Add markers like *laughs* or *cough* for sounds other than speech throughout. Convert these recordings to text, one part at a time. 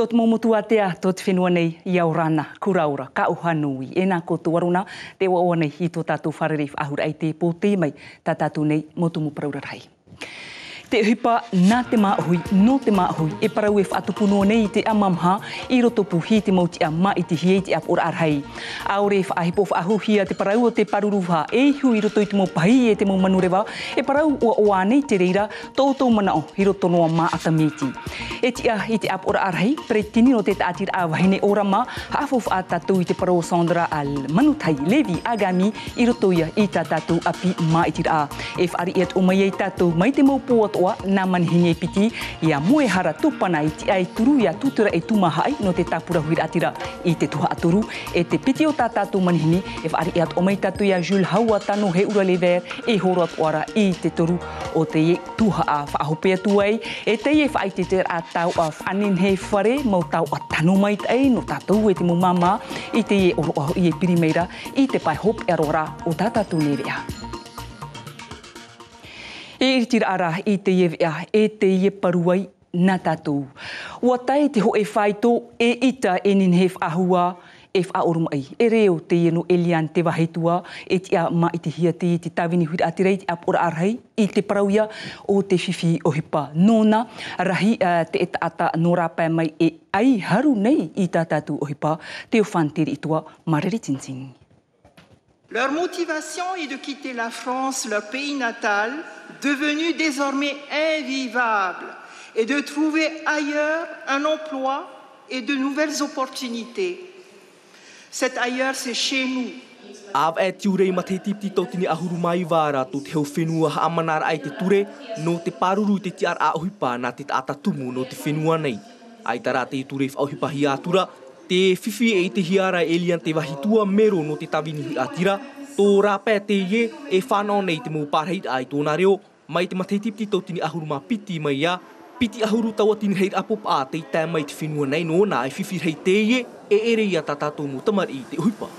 tot momotu atea tot whenua nei i aurana, ka uha ena E nā koto waruna, te wa oa nei hi tō tātou whareref ahura ai te pō tēmai, tā nei motumu praura rai te hipa nā te māhui, no te māhui, e para uef atupuno nei te amamha, i roto puhi te mauti a ma i te hie te ap ora arhai. A ore wha ahi pofa ahuhia te para te paruruha, e hu i roto i te mō pahi e te mō manurewa, e parau u ua oa nei te reira, tōtou mana o i roto noa mā ata meti. E ti a i te ap ora arhai, pre tini no te tātira a wahine ora ma, a fofa tatu i te para o Sandra al Manutai Levi Agami, i roto ia i ta tatu api ma i tira E whari e tō mai e tatu, mai te mō pō oa na manihinge piti ia moe hara tupana i ti ai turu ia tutura e tumaha ai no te tapura huira atira i te tuha aturu e te piti o tātātu manihini e whaari eat o meitatu ia jul haua tano he ura le ver e horo at oara i te turu o te ye tuha a whaahopea tuai e te ye whaai te tera a tau a whanin he whare mau tau a tano mai tai no tātou e te mo mama i te ye oro a i e, e pirimeira i te pai hop e arora o tātātu nevea e tira ara i te iewea, e te ieparuai e na tatou. Ua tai te ho e whaito e ita e nin hef ahua e wha oruma ai. E reo te ieno Elian te wahetua e te a ma i te hia te i te tawini huira atirei te apura arhai i te parauia o te whiwhi o hipa. Nona rahi te eta ata no rāpai mai e ai haru nei i tā tātou o hipa te o whanteri i tua marere tintingi. Leur motivation est de quitter la France, leur pays natal, devenu désormais invivable, et de trouver ailleurs un emploi et de nouvelles opportunités. Cet ailleurs, c'est chez nous. Ab et ture mati tip ti to tini ahuru mai vara tu teu fenua ha amanar ai te ture no te paruru te tiar a huipa na te ata tumu no te fenua nei. Ai tara te ture hi atura te fifi e te hiara alien e te wahitua mero no te tawini atira, tō rāpea te ye e whanau nei te mūpārheit ai tōna reo, mai te mateitipti tau tini ahuru mā piti mai ia, piti ahuru tau atini heit apop a te tā mai te whenua nei no nā e fifi hei te ye e ere ia tā tātou mō tamari i te uipa.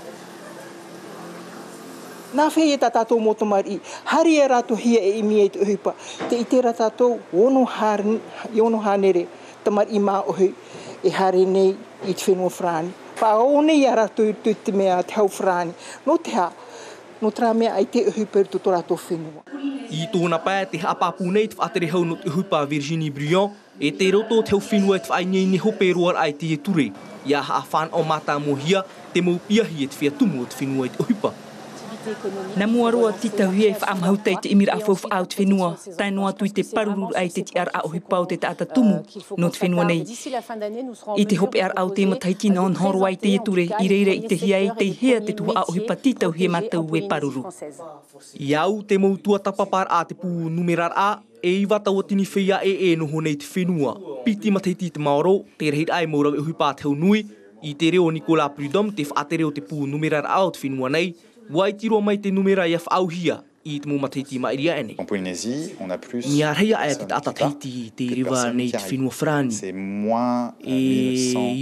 Nā whei e tā tātou mō tamari, hari e rātou hia e imi e te uipa, te i te rā tātou ono hānere tamari i mā ohi e hari nei i te whenua whrāni. Pā ona i ara tū tū te mea te hau whrāni. Nō te ha, nō tā mea ai te uhu pēr tū tōra tō whenua. I tōna pāia te hapapu nei te whātere hau no te uhu pā Virginie Brion, e te roto te hau whenua e te whaini i neho pērua ai te e ture. Ia haa whan o mātā mohia, te mau piahi e te whia tumu o te whenua i te uhu pā. Na mua rua tita hui ei wha te imira a fofu au te whenua, tai noa tui te paruru ai te ti ar a ohi pau te taata tumu no te whenua nei. I te hope ar au te mataiti na on horo ai te iature, i reire i te hia ei te hea te tuha a ohi pa tita hui ma tau e paruru. I au te mautua tapapar a te pū numerar a, e iwa tau atini whia e e noho nei te whenua. Piti mataiti te maoro, te rehit ai maurau e hui pā te hau nui, i te reo Nicola Prudom te whaatereo te pū numerar a o te whenua nei, waitiro mai te numera ia whaauhia i te mūma teiti ma iria ene. En Polinesi, on a plus... Ni a reia ea te ata teiti te riva nei te whenua whrani. E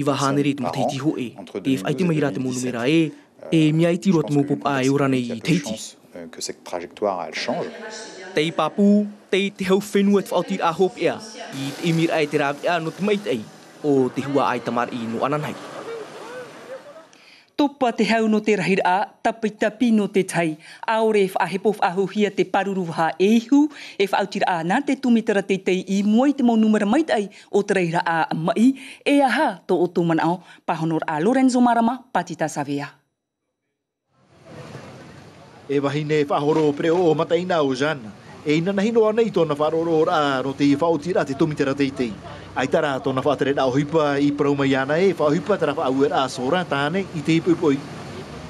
iwa hanere te teiti ho e. E fai te mahira te mūnu mera e. E mi ai tiro te mūpup a e ora nei i teiti. Tei papu, te i te hau whenua te whaotir a hop I te emir ai te rāb ea no te mait ei. O te hua ai tamar i no ananhai topa te hau no te rahira a, tapi tapi no te tai. Aore a hepof a huhia te paruru ha ehu, e whautira a ah, nā te tumitara te tei i mua te mau numera mai tai o te reira a ah, mai, e aha to o tuman ao, pahonor a Lorenzo Marama, Patita Savea. E wahine e whahoro o preo o mataina o jana e ina na hino ana i tona whaaroro ora no te whaoti rā te tumi teitei. Ai tara tona whaatere na ohipa i prauma i ana e whaohipa tara wha aue rā sora tāne i te ipupoi.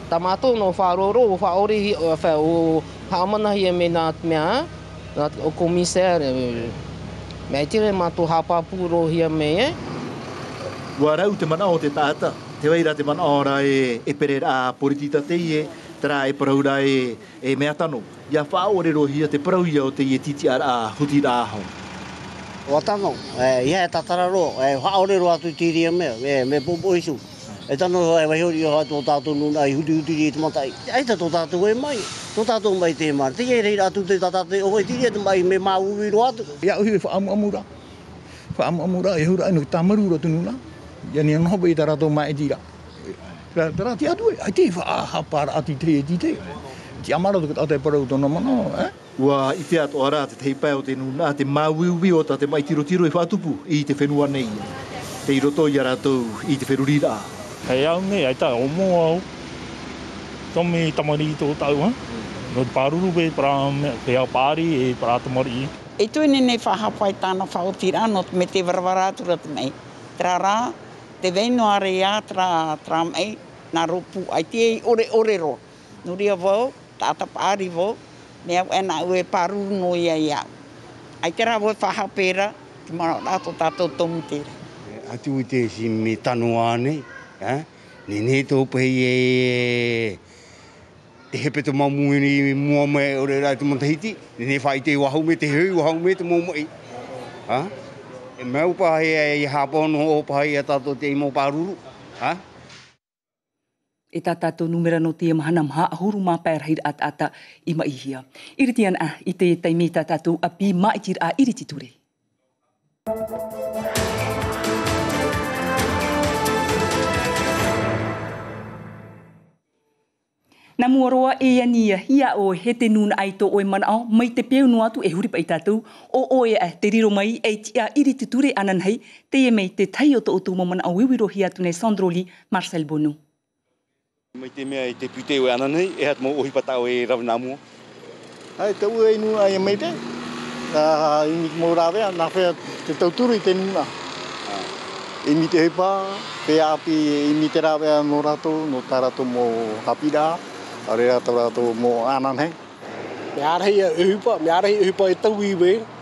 Ta mātō no whaaroro o whaori hi o whae e me nā mea nā o komisere. Me ai tere mātō hapapu ro hi me e. Wa rau te mana o te tāta, te weira te mana ora e, e pere rā porititatei e tara e praura e, e mea tanoa ia fa o re rohia te parau ia o te ie titi ar a huti rā hau. O tano, e, ia e tatara roa, e wha o re roa tu tiri e e, me, me, me pōpō isu. E tano e wai hori oha tō tātou nuna i huti huti rie te matai. E ta tō tātou e mai, tō tātou mai te mara. Te ierei rā tu te tātou e oha tiri e te mai me mā ui roa tu. Ia uhi e wha amu amura, wha amu amura e hura ino e ki tamaru ura tu nuna. Ia ni anohobo i tā rātou mai e tira. Tā rātou e atu e, ai te wha ahapara ati ti te. Tā rātou e atu e, ati te e ti te ti amara tuk ate pare uto no mano eh Ua i te ato ara te hepa o te nuna te mawiwi o te mai tiro tiro e fatupu i te fenua nei te iroto i ara tau i te ferurira hei au nei ai tau o mō au tomi tamari i tō tau ha no te paruru pe pra pe au pāri e pra tamari e tu ni nei whahapai tāna whaotira no me te varavarātura te mei tra rā te veinoare i ātra tra mei na rupu ai te ore ore ro Nuria vau, tata pāri vō, mea wena ue pāru no ia ia. Ai tera wē whaha pēra, ki mara rato tato tōmu tēra. Ati ui te si me tanu ane, ni ne tōpe i e te e, hepe tō mamu i ni mua me o re rai tō mantahiti, ni ne whai te wahau me te hui wahau me te mamu i. Me E mea upahia i e hapono o upahia e tato te imo pāruru. Eh? e tā tātou numera no tia mahana maha ahuru mā pai rahira at ata i ma ihia. Iri a, ite te tei me tā api ma iti a iri titure. Nā mua e ania ia o he te nūna ai tō oe mana ao, mai te peo nua e huripa i tātou, o oe a te riro mai e ti a iri anan hei, te e te tai o to o tō mamana ao wewiro hia tunei Sandro Lee, Marcel Bonu. Marcel Bonu. Mai te mea e te pute o ana nei, e hatu mo ohi patao e rau nā mua. Hai, tau e inu ai e mei te. Imi ki mō rāwea, nā whea te tauturu i te nuna. Ah. Imi te hepa, pe api imi te rāwea nō rātou, nō tā rātou mō hapira, a rea tā rātou mō ana Me arahi e hupa, me arahi e hupa e tau i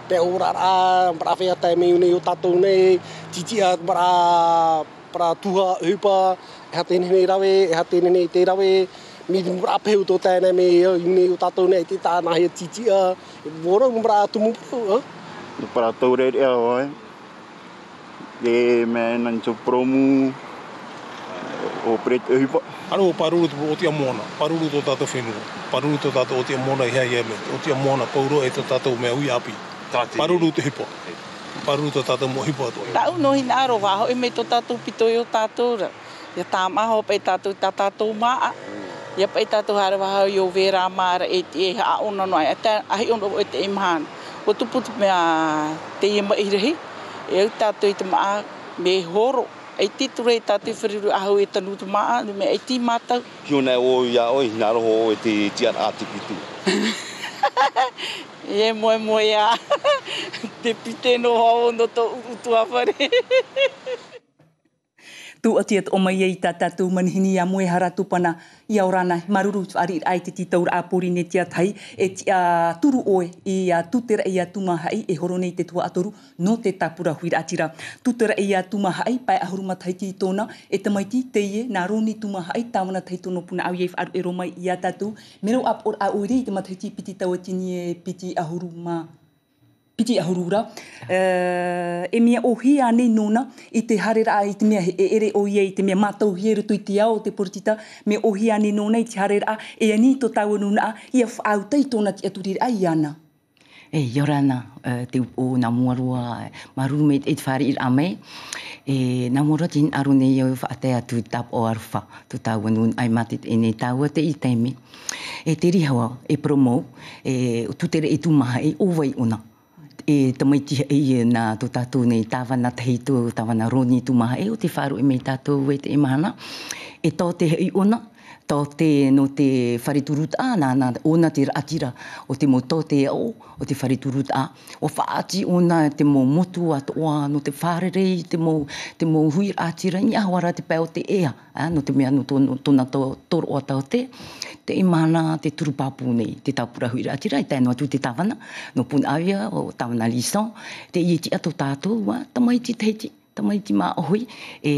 te ora rā, mara whea tai mei unei o tātou nei, titi a mara tuha e ha te nei rawe, ha te nei te rawe, mi mura peu tō tēnei me ia, i nei o tātou nei te tā nahi a e titi a, wora o mura atu mu pēu a. para tō re rea oi, e eh? me nang tō promu, o pret e eh, hupa. Ano o paruru tō tia mōna, paruru tō tātou whenua, paruru tō tātou o tia mōna i hea ia e me, o amona mōna pauro e tō tātou mea ui api. Paruru tō hupa. Paruru tō tātou mō hupa tō. Tau nohi nā rovaho e me tō tātou pitoi o tātou ra. Ia tā maho pei tātou tātou maa. Ia pei tātou hara wahau yo vera maara e te e haa ona noa. A te ahi ono o te imahan. O tupu te mea te ima irahi. E au tātou i te maa me horo. E te ture i tātou whiriru ahu e tanu te maa. me e te mātou. Ki ona e o ia oi hinaroho o e te tiara ātikitu. *laughs* E moe moe a *laughs* te pite no hao no to utua whare. *laughs* tu ati at o mai ta ta tu man hini ya moe hara tu i au rana maruru ari ai te tau ra apuri ne tia thai e tia turu oe i a tutera i a tumahai e horo te tua atoru no te tapura huira atira tutera i a tumahai pai ahuruma thai ki tona e tamaiti te ie na roni tumahai tamana thai tono puna au yef aru e romai i a tatu meru ap or a uri i te matai ti piti tau atini e, e piti ahuruma piti ahurura. Uh, eh, e mea ohi ane nona i te harera a i te mea e ere o ia te mea matau hi eru tui te ao te portita. Me ohi ane nona i te harera a e ani to tau nuna a i a fautai tona ti aturira a ana. E iorana uh, eh, te o na muarua maru me e te whare ir amei. E na muarua tin arune i au e whaatea tu tap o arfa. Tu tau nuna ai matit e ne taua te i teime. E te rihawa e promo e tutere e tumaha e uwei ona e tamaiti e na tu tatu nei tawa na tahi tu tawa roni tu maha e o te wharu e mei tatu e te e mahana e tō te hei ona tō te no te whariturut a, nā nā, o nā te atira o te motō te o, o te whariturut a. O whaati o nā te mō motu a to oa, no te whārerei, te mō, te mō hui atira, ni ahawara te pai o te ea, a, no te mea no tōna tō, tō, tō, toro o tau te, te imana te turupapu nei, te tāpura hui atira, i tēnu atu te tāwana, no pun awia o tāwana lison, te ieti ato tātou, tamaiti teiti, tamaiti mā ohui, e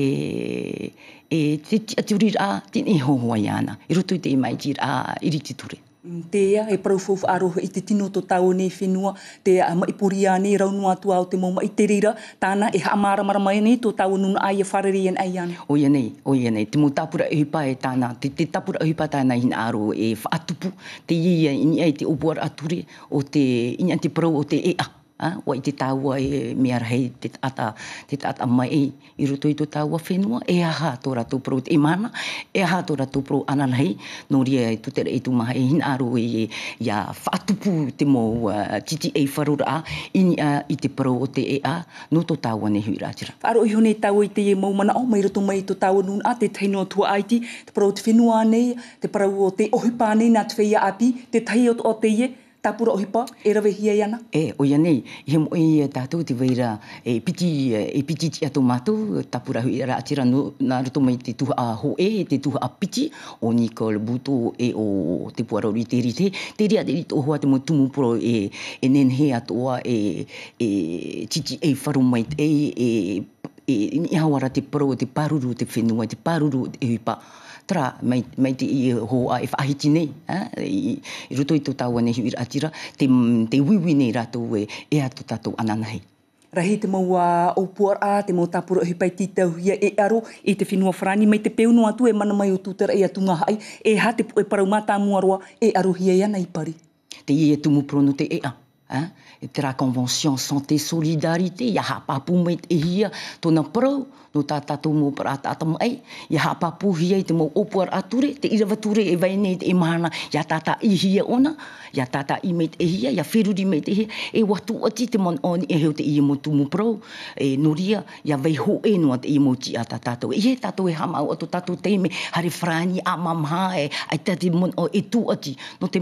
e te aturi rā, te ne hohoa i ana. I roto i te imai ti rā, i riti ture. Mm, Tēia, e paraufofu aroha i te tino to tau nei e whenua, te ama i poria raunua tu au te mauma i te reira, tāna e haamāramara mai nei to tau nuna ai e whareri an ai ane. Oia nei, oia nei, te mō tāpura e hupa e tāna, te, te tāpura e hupa tāna hina aro e whaatupu, te iei ini ai te obuara aturi o te, ini ai te parau o te e a ah, wa i te tāua e me arahei te ata, te ata mai i roto i tō tāua whenua, e aha tō rato pro te imana, e aha tō rato pro ananahi, nō ria e tō tere e tū maha e hinaro i e, e whātupu te mō uh, titi e wharura a, ini a i te pro o te e a, nō tō tāua ne hui rātira. Whāro i hone tāua i te e maumana, o mai roto mai tō tāua nūn a, te tainoa tua aiti, te pro o te whenua nei, te parau o te ohipā nei nā te api, te tai o te ie, tapura ohipa e rawe hia iana? E, o ia nei, he mo i e, e tātou te weira e piti, e piti ti ato mātou, tapura hui ara atira no, nā rato mai te tu a ho e, te tuha a piti, o ni buto e o te puarori te rite, te ria te rito hoa te mo tumu puro e, e nen he atoa e, e titi e faru mai e, e, e, e, e, e, e, e, te e, e, e, e, e, e, e, e, e, tra mai mai te i eh, ho a e whahiti nei i roto i tō tāua nei hui atira te, te wiwi nei ra rātou e e atu tātou ananahi Rahi te maua o puara, te mau tāpura ohi pai tītau hia e aro e te whenua whrani, mai te peunu atu e mana mai o tūtera e atunga hai, e ha te e parau mātā mua roa e aro hia i ana pari. Te i e tumu prono te ea. Eh? et la convention santé solidarité ya hapa pas met mettre hier ton pro no tata to mo prata tam ai ya hapa pu hia te mo opor ature te ira vature e vai net et mana ya tata i ona ya tata i met ya firu di met e hia watu ati te mon on e heu te i pro e nouria ya vai ho e no at i mo ti ata e he tato e hama o to tato te a mamha mon o ati non te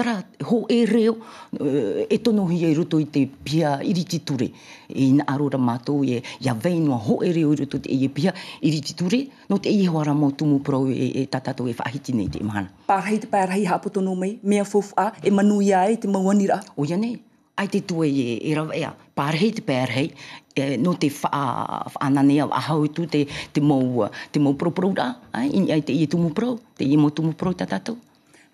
tra ho e reo eh, e tono hi e ruto i te pia iriti ture e ina arora mato e ia veinua ho e reo i ruto te e pia iriti ture no te e hoara mo tumu pro e, tatatou e whahiti nei te mahana Pārhei te pārhei hapo tono mei mea fofu a e manu e te mawanira O ia nei ai te tue e, e rawa ea pārhei te pārhei e, no te wha, a ahau tu te, te mou te mou pro pro ra ai, ai te i tumu pro te i mo tumu pro tatato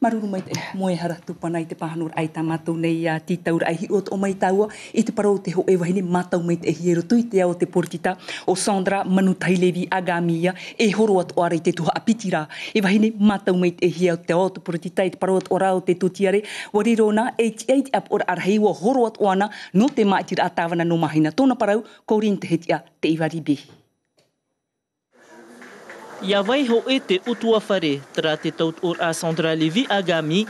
maruru mai te moe hara tupana i te pahanur ai tā mātou nei uh, tī taura ai hi o mai tāua i te parau te ho e wahine mātou mai te hiero tui te ao te portita o Sandra Manu Tailevi Agamia e horo atu arei te tuha apitira e wahine mātou mai te hiero te ao te portita i e te parau atu arau te tutiare warirona 88 ap ora arhei wa horo atu ana no te mātira atawana no mahina tōna parau kōrin te hetia te iwari bihi. Ia vai ho e te utua whare tra te taut or a Sandra Levi Agami,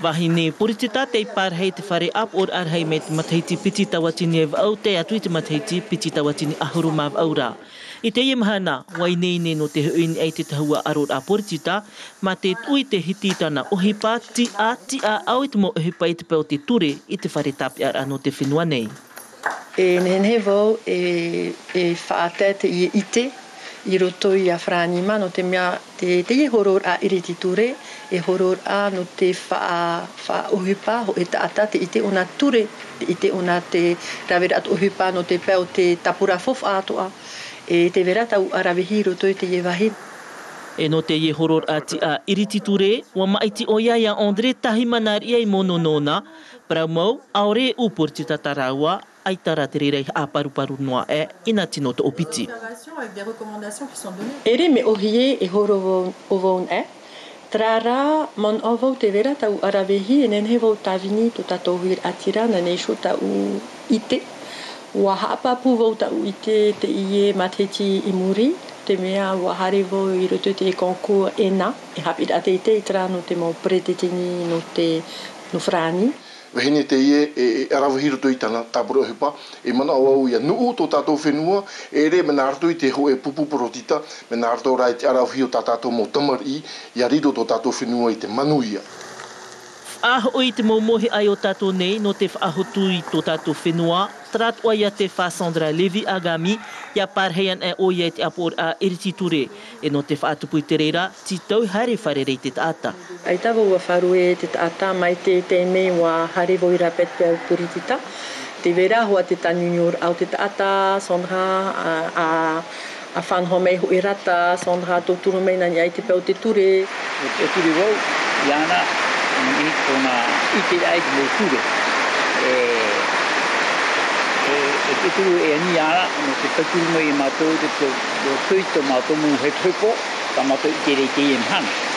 Vahi ne, pori te tātei pār hei te whare ap or ar hei me matheiti piti tawatini e vau te atu i te matheiti piti tawatini ahuru māv aura. I te iamhana, wai nei nei no te huini ei te tahua aror a poritita, te tā, ma te tui te hiti tana ohipa ti a ti a au i te mo ohipa i te pēo te ture i te whare tāpi ar anō te whenua nei. E nehenhe vau e, e whaatea te i ite, i roto i a whraanima no te mea te, te i horor a irititure e horor a no te wha, wha uhipa ho e taata te i te ona ture te i te ona te rawera at uhipa no te peo te tapura fof atoa e te vera tau a rawehi roto i te i E no te ie horor a ti a irititure, wa maiti o iai a Andre Tahimanar iai mono nona, pra mau, aore upur ti tatarawa, aitara te rerei a paruparu noa e ina tino te opiti. Ere me ohie e horo o vaun e, eh? trara man ovo te vera tau arabehi e nenhe vau tavini to tato huir atira na neisho tau ite. Ua hapapu vau tau ite te ie matheti i muri, te mea wa hare vau i roto te konko ena, e hapira te ite i e tra no te mau pretetini no te no frani wehine te ie e, e, e arawa hiru tui tana tāpura hupa e mana o au ia nuu to tātou fenua e re mena ardu te ho e pupu porotita mena ardu rai te arawa hiru tātou mō tamar i ia rido tō tātou whenua i te manuia Ah Aho i te mōmohi ai o tātou nei no te whahotu i tō tātou whenua trat o ia te wha Sandra Levi Agami ia parheian e o ia te apor a iriti ture e no te whaatupu i te reira ti tau hare whare rei te tātou ai tava ua faru te ata mai te te me wa hari vo ira pet pe puritita te vera ho te tani nyor au te ata sonha a a fan ho me ira ta sonha to tu me na ai te pe o te ture e tu di vol yana ni ona i te ai te ture e e, e te tu e ni yana no te pe tu me ma te te te te te te te te te te te te te te te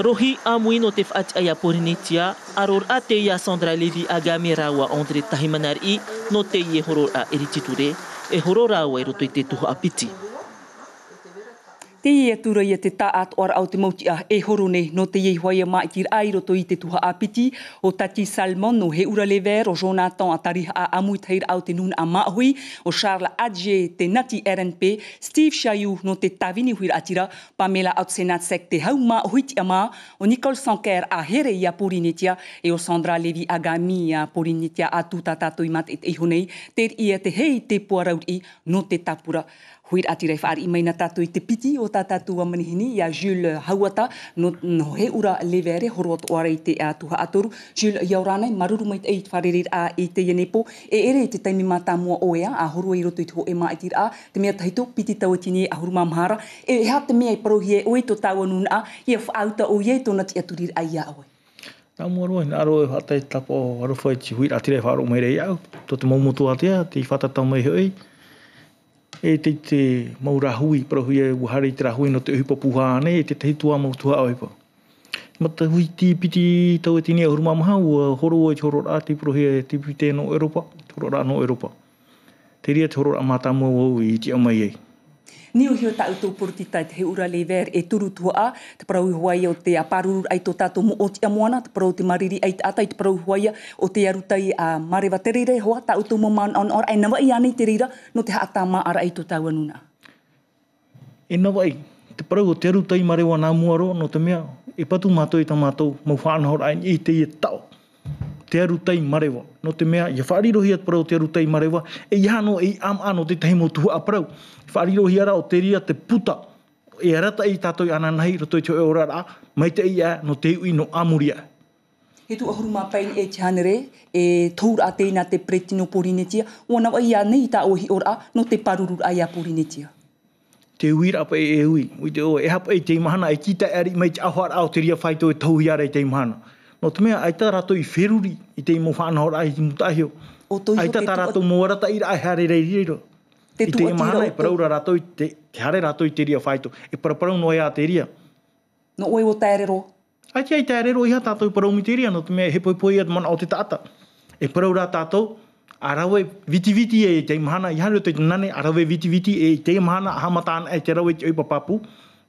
Rohi amui notif at aya pornitia aror ate ya Sandra Levi agami rawa Andre Tahimanari note ye horor a erititure e horora wa erotoite tuho apiti. Te e tura ia te taat oara au te mauti e horone, nei no tuha apiti o Tati Salmon no he lever o Jonathan a tariha a amui a mahui o Charles Adje te nati RNP Steve Chayou no te tavini huira atira Pamela sek te hau huit yama, o Nicole Sanker a here ia porinetia e o Sandra Levi Agami a Porinitia a tato i e et eihonei ter ia te hei te i no tapura huit ati rei whaari i maina tatu i te piti o tā tatu wa manihini ia a Jules Hauata no, no he ura levere horot oare i te a tuha atoru. Jules Iaurana maruru mai te i whareri a i te ienepo e ere i te taimi mā tā mua oea a horua i roto i te ho e mā i tira a te mea taito piti tau atini a horu mā mhara e, e ha e te mea i parohie oe to tau anun a i a whaauta o iei tona ti aturir a ia awe. Nā mua roi, nā roi e whatai tapo arofa i ti huit ati rei whaaro mai rei au. Tote mō mutu atia, te i whatatau mai hoi e te te maura hui, para hui e wahare i te rahui no te uhipa puha e te te hitua mo tuha au hipa. Ma te hui ti piti tau e tini ahuruma e maha, ua horo e te horo te pro hui e te piti e no Europa, te horo no Europa. Te ria te horo rā mātā mua wau i te amai ei ni o hio ta uto porti tai te ura lever e turu tua te parau hoai o te aparu ai to tato mo o te amoana te parau te mariri ai te atai te parau hoai o te arutai a mareva te rire hoa ta uto mo maun on or ai nawa i ane te rira no te hatama ara ai to tau anuna e nawa i te parau o te arutai marewa nā muaro no te mea e patu mātou i ta mātou mau whanahora ai i te i e tau te aru marewa. No te mea, ia whaarirohi at te aru marewa, e iha no e am ano te tahimo tuha a Whaarirohi ara o te ria te puta, e arata i tātou ananahi, rato i te ora rā, mai te ia no te ui no amuria. He tu ahuru mapai e te e tōra a tēnā te pretino porinetia, o anawa ia nei tā ohi ora, no te paruru ai a porinetia. Te e ui rā e e ui, ui e hapa e te imahana, e kita e ari mai te ahuar au te ria whaito e tauhi ara e te imahana no te mea aita rato i feruri i te imo whanahora ai i mutahio. O toiho aita te tarato tu... mōrata i rai hare rei rei ro. Te I te imo hana e paraura rato i te, te hare rato i te ria whaito. E paraparau no ea te ria. No oe o tae rero? Ai te ai tae rero i ha tātou i paraumi te ria. No te mea he poi poi at mana o te tata. E paraura tātou a rawe viti viti e te imo I hare o te nane a rawe viti viti e te imo hana a e te rawe te oi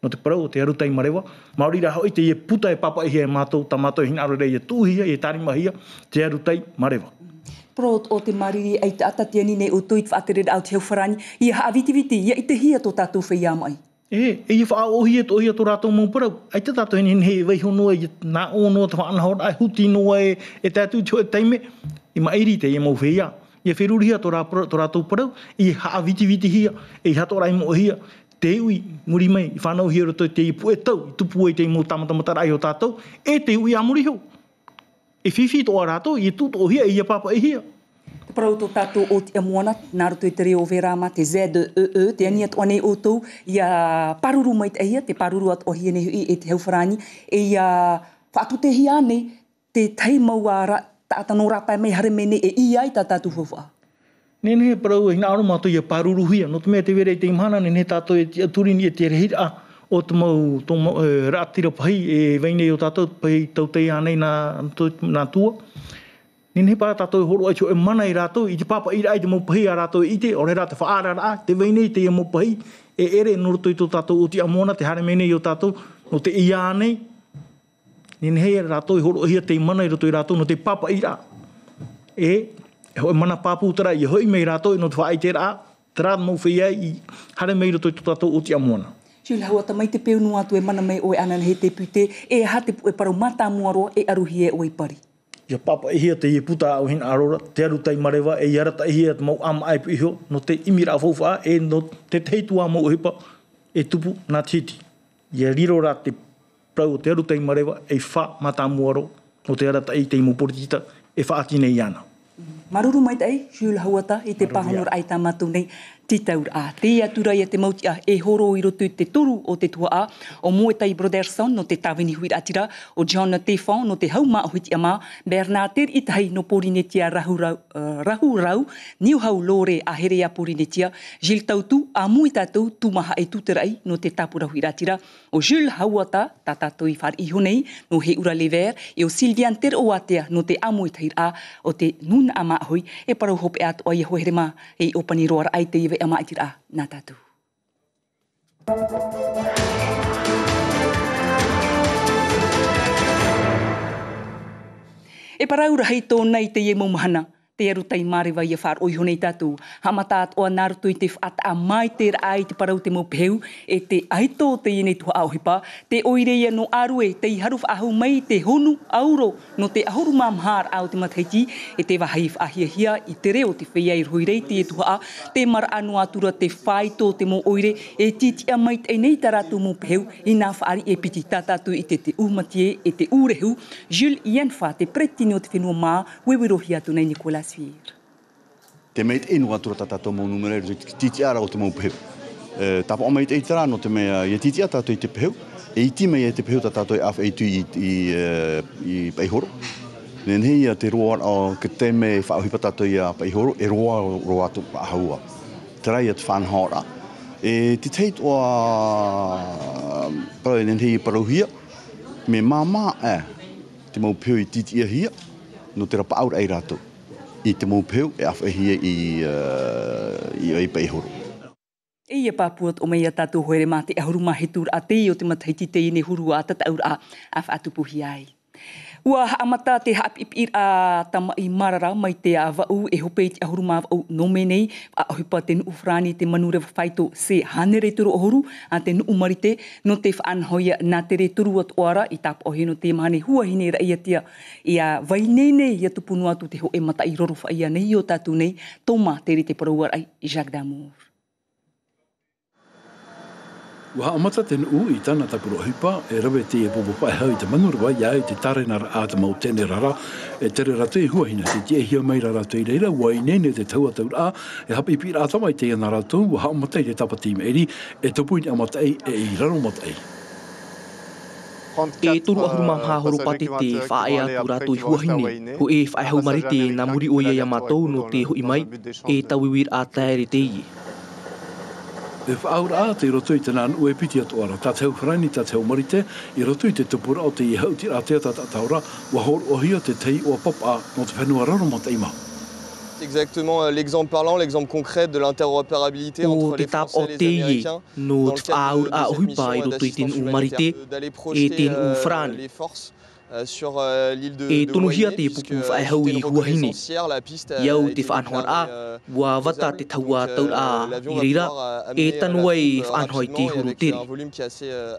no te parau o te arutai marewa. Maori ra hoi te ie puta e papa ihe e mātou, ta mātou e hina arore ie tūhia, ie tāni mahia, te arutai marewa. Pro o te mari ai te atatiani nei o tuit whaatered au te heuwharani, i ha avitiviti, ia i te hia tō tātou whai amai. E, e i wha o hia tō hia tō rātou mō parau. Ai te tātou hini hei wei honu e nā o no te wha ai huti no e, e tātou tō e teime, i ma eiri te i mō whaia. I a whiruri hia tō rātou parau, i ha avitiviti hia, i ha tō rai mō hia, te ui muri mai i whanau hi roto te ipu e tau, i tupu e te imo tamata matara ai o tātou, e te ui a muri hau. E whiwhi tō a rātou, i tūtō o hia, i a papa e hia. Prau tō tātou o te amuana, nā roto i te reo vera ma te zed e e, te ania tō anei o tau, i a paruru mai te hia, te paruru at o hi ne hui e te heuwharani, e i a whātu te hia ne, te taimau a rā, tātano rāpai mai hare mene e i ai tātou hofa nene he parau e ngāro mātou i a pāruruhi a notu te wera i te imhana nene he tātou e turin i e te rehit a o te mau tō e, rātira pahi e veinei o tātou pahi tau tei anei nā tua nene he pāra tātou e horo cho e mana i rātou i te papa i rai te mau pahi a rātou i te o re rātou whaara rā te veinei te i a mau pahi e ere noroto i tō tātou o te amona te hare menei o tātou o te ia anei nene he rātou e horo aia te mana i rātou i rātou no te papa i rā e e hoi mana pāpū tera i e hoi mei rato i e no tuwha ai tera a tera mō whia i hare mei roto i tōtato o ti amuana. Tiu lahua, ta mai te peo nua atu e mana mei oi e anan he te pute, e ha te pu e paru mata mua roa e aruhi e oe pari. Ia papa e hia te ie puta au hin arora, te aru tai marewa e iarata e hia te mau am aipu iho, no te imira fofa e no te teitua mō ohipa e tupu nā titi. Ia riro rā te prau o te aru tai marewa e wha mata mua ro, no te arata e te imu e wha atine i anau. Maruru mai tai, Jules Hawata, i te pahanur ai tā matu nei te taur a te aturai a te mauti a e horo i rotu te toru o te tua a o Muetai Broderson no te taweni Huira atira o John Tefon no te hauma o huiti ama Bernard Ter Itahai no Porinetia Rahu Rau uh, Niu Hau Lore a Herea Porinetia Jil Tautu a Muetatou tumaha e tuterai no te tapura Huira atira o Jul Hauata tata toi far iho no he ura lever e o Silvian Ter Oatea no te amuitair a o te nun ama hoi e paru hope at e o ia hoherema e opani roara ai te e ama itira na tatu. E para ura hei tō nei te ie mō mahana te aru tai mārewa e i a whār oi honei tatu. Ha mataat o anarutu i te whata a mai te rā te parau te mōpeu e te aito te ine tu haauhipa, te oirei no arue te haruf ahu mai te honu auro no te ahuru mamhaar au te mataiti e te wahaif ahiahia i te reo te whea i rhoirei te e tuha a, te mara anu atura te whaito te mō oire e titi a mai te nei taratu mōpeu i nā whaari e piti tatatu i te te ete e te urehu, Jules fa te pretinio te whenua mā, wewerohi atu nei Nikolasi tasir. Te meit inu atura tata tomo numerero, te titi ara o te mou pehu. E, Tapa oma i te eitara no te mea, i titi a tato i te pehu, e i ti mei e te pehu tata to i af e tu i e, peihoro. Nen hei a te roa o ke te me whaohipa tato i a peihoro, e roa roa tu pahaua. Te rai at whanhaora. E te teit o a, pra nen hei i parauhia, me mama e, te mou pehu i titi a hia, no te rapa aura e rato i te mō peo e awhihia i, uh, i oi pei horo. E ia pāpuat o mea tātou hoere mā te ahuru mahi a te o te mataiti te i ne huru a tataura a awha atupuhi ai ua haamata te haapipi a tama i marara mai te avau e hope i ahuruma avau nome nei a ahupa te nuu frani te manure whaito se hane re turu ohuru a te nuu marite no te whaanhoia na te re turu atu ara i tapo ohino te mahani huahine ra ia tia i a vai nei nei i atupunu atu te ho e mata i roru whaia nei o tatu nei toma te re te parauarai Jacques Damour. Wa amata ten u i tana takuro hipa, e rawe te e popo pae hau i te manu ia i e te tare nara a te rara, e tere rato i hua te tia hia mai rara te i reira, wai nene te taua taura a, e hapa i pira atama i te ia nara tau, wa amata i te tapa tīm eri, e topu ni amata ei, e i raro mata ei. E turu uh, ahuru mam hahoro pate te whae a kura tui huahine, ho e whae hau marite na muri o ia yamatou no te hui mai, e tau iwir a taere teie e whaura a te rotu i te nan ue piti atu ara. Ta te hukarani, ta te humarite, i rotu i te tupura o te iha uti a te ata taura, wa hor o hia te tei o papa no te whenua raro mo te Exactement, euh, l'exemple parlant, l'exemple concret de l'interopérabilité entre les Français et les Américains. Nous avons eu un peu de temps pour aller projeter euh, les forces Euh, sur euh, l'île de et tonu hia te pupu fa hau i hua hine ya te fa a wa wata te thua tau a rira e tanwai fa anhoi te huru te un volume qui assez euh,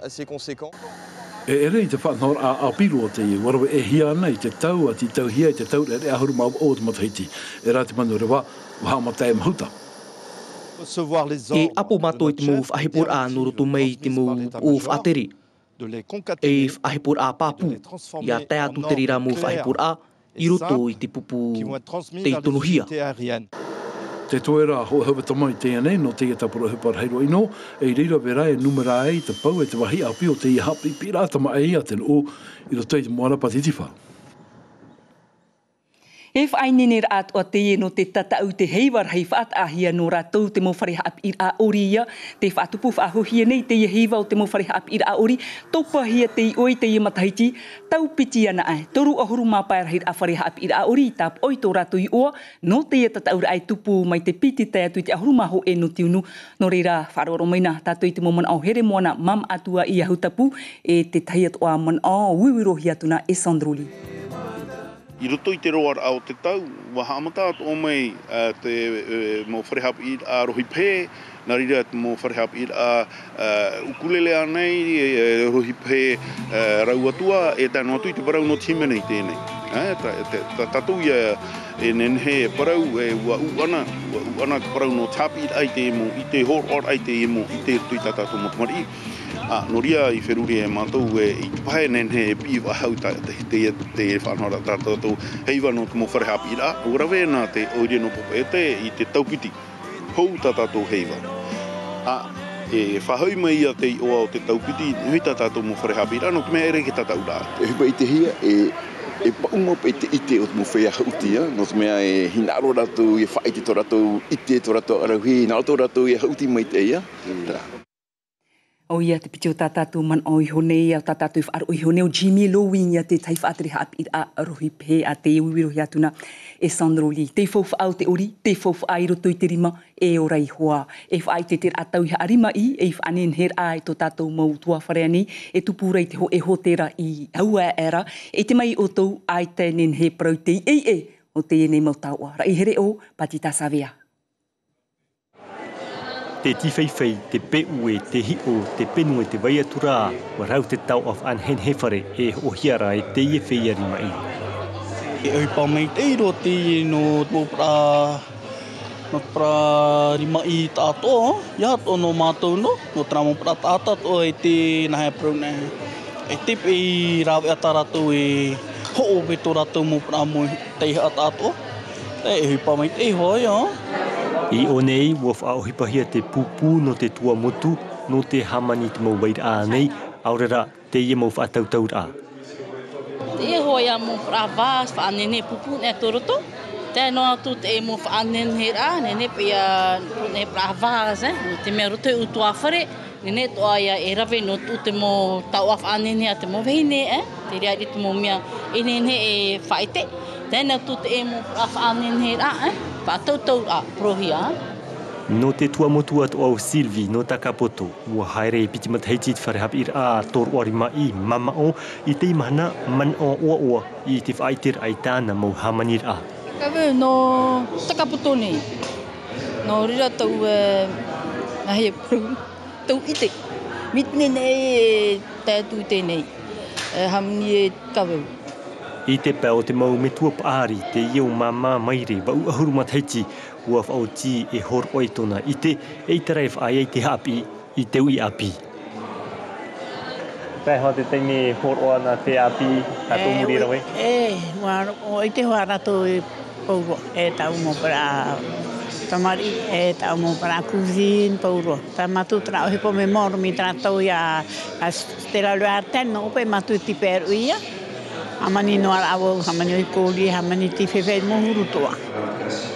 e ere te fa a a piru te waro e hia nei te tau a te tau hia te tau e ahuru ma o te mataiti e rati manu rewa wa ha matai e mahuta e apu matoi te mou fa hepur a nurutumei tu mei te mou ateri e whahepur a pāpū i a tea tu te rira mū whahepur a i roto i te pupu te tonuhia. Te toi rā ho hawa tamai tēnei no te ta pura hupar heiro ino, e rira vera e numera ai te e te wahi api te i te moana Te pau e te wahi api o te i hapi pira tamai e ai a tenu o i roto i te moana pati e fai nene ra atu a te e no te tata au te heiwar hei fat a hia no ra tau te mowhare hap ir a ori ia te fai atupu fai aho hia nei te e heiwa o te mowhare hap ir a ori taupa hia te i oi te e mataiti tau piti ana ai toru a huru mā pai rahir a whare hap ir a ori tap oi tō ratu i oa no te e tata ura ai tupu mai te piti tai atu i te a huru mā ho e no ti unu no reira wharoro maina tātou i te momona o here moana mam atua i a hutapu e te tahiat oa a man o wiwiro atuna e sondroli Thank i roto i te roa ao te tau, waha amata atu o mei te uh, eh, mō wharehap i a rohi pē, na rira atu mō whare hapi. a ukulele anei, e, e, rohi pe uh, rau atua, e tānu e atu i te parau no tīme nei tēnei. Eh, ta, e ta, ia e nene he e parau e ua u ua u ka parau no tāpi ai te emo, i te hor or ai te emo, i te tui tatatou motumari. A, no ria i whenuri e mātou e i te pahe nene he e pi wa hau ta, te, te, te whanohara tatatou heiwa no tumo wharehapi ira. Ora vena te oire no popete i te taupiti pouta tātou heiwa. A e whahau mai a te oa o te taupiti, hui tā tātou mō whare hapi rano, ere ke tātou rā. E hui te hia, e, e paunga pa te ite o te mō whea hautia, no te mea e hinaro rātou, e whaite tō rātou, ite tō rātou arauhi, e nā tō rātou e hauti mai te ia. O ia te piti o tātou man o iho nei, o tātou i whaaro o iho nei, o Jimmy Lowing ia te taifatri hapi a rohi pē a te iwiwiro hi rohi atuna e Sandro Lee. Te fof au te ori, te fof airo toi te rima e ora i hoa. E fa ai te tera atau ha arima i, e fa anen her ai to tatou mau tua wharea ni, e tupu rei te ho e hotera i haua era, e te mai o tau ai te nen he prau te i e, e o te ene mau taua. Rai e here o, pati ta savea. Te tifeifei, te peue, te te penue, te te tau of anhen hefare e ohiara e te iefeia rima Te tifeifei, te peue, te hio, te penue, te wa rau te tau of anhen hefare e ohiara e te iefeia rima i ke oi pa mai te iro te no tō pra no pra rima i tātō ia tō no mātou no no tra mō pra tātā tō e te nahe pro ne e te pe i rāwe a tārato e ho o pe tō rato mō pra mō te iha tātō e oi pa mai te hoi o I o nei, wof a ohipahia te pupū no te tua motu, no te hamani te mo wair a nei, aurera te ia fa whaatau taur a te e hoa ia mō whaavās wha anene pupu nea toroto. Tēnō atu te e mō wha anene he rā, nene pe ia pūne whaavās, eh? te mea roto e utu awhare, nene to aia e rave no tu te mō tau awha anene a te mō weine, eh? te rea rito mō mea enene e whaite. Tēnō atu te e mō wha anene he rā, eh? wha tautau a prohi a. Eh? no te tua motu atu au Silvi no Takapoto. Ua haere i piti mataheiti te wharehap ir a ah, toru ori mai mama o i te imahana man o oa oa i te whaitir ai tāna mau hamanir a. Kawe no Takapoto ni, no rira tau eh, e nahe pru, tau ite, mitne nei e tētu te nei, eh, e hamni e kawe. I te pēo te mau metua paari te iau mama mai re vau ahuru mataheiti ua whaoti e hor oi tona i te eitarai whaia i te hapi i te ui api. Pai hoa te teimi e hor oa na te api a tō muri rawe? Eh, eh, e, oi te hoa rato e pouro e tau mo para tamari e tau mo para kuzin pouro. Ta matu tra o hepo me moro mi tra tau ia a stela lua no upe matu ti per uia hamani no ala awo hamani o ikoli hamani ti fefe mo hurutoa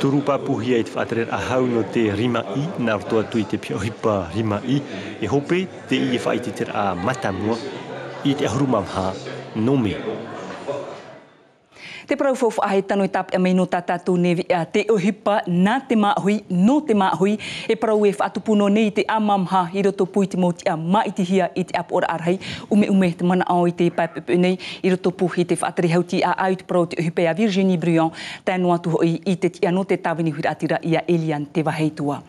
Turu papu hia i te a hau no te rima i na to atu te pio i pa rima i e hope te i e whaite te a matamua i te ahuruma ha no me te parau fau fau ahe tanoi tāpi a e meino tā tātou nevi a te ohipa nā te māhui, no te māhui, e parau e whaatupuno nei te amamha i roto pui te mauti a maiti hia i te apu ora ume ume te mana au i te paipipu nei i roto pu te whaatari hauti a au te parau te ohipa a Virginie Brion, tēnua tuho i i te tia no te tāwini hui atira i a Elian te waheitua.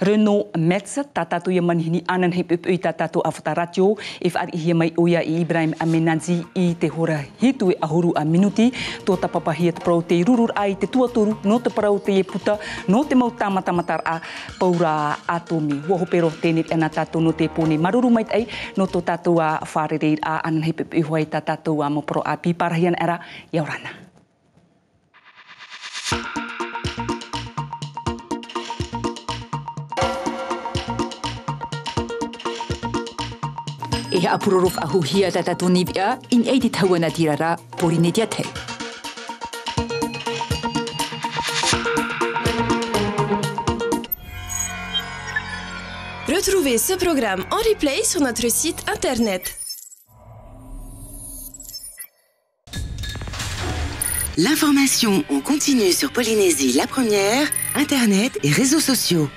Reno Metsa, tā tātou i a manihini anan hei pipu i tā tātou a whataratio, e whaari mai oia i Ibrahim Amenanzi i te hora hitu e ahuru a minuti, tō tapapahi e te parau te irurur ai te tuaturu, no te parau te eputa, no te mau tamata matar a paura atomi. Waho pero tēnet ana tātou no te pone maruru mait ai, no tō tātou a whārere a anan hepe pihuai tā tātou a moporo a piparahian era, iaurana. e ha apuroro fa huhia tata toni via in edit hawana tirara porinetia tei. Retrouvez ce programme en replay sur notre site internet. L'information en continue sur Polynésie la première, Internet et réseaux sociaux.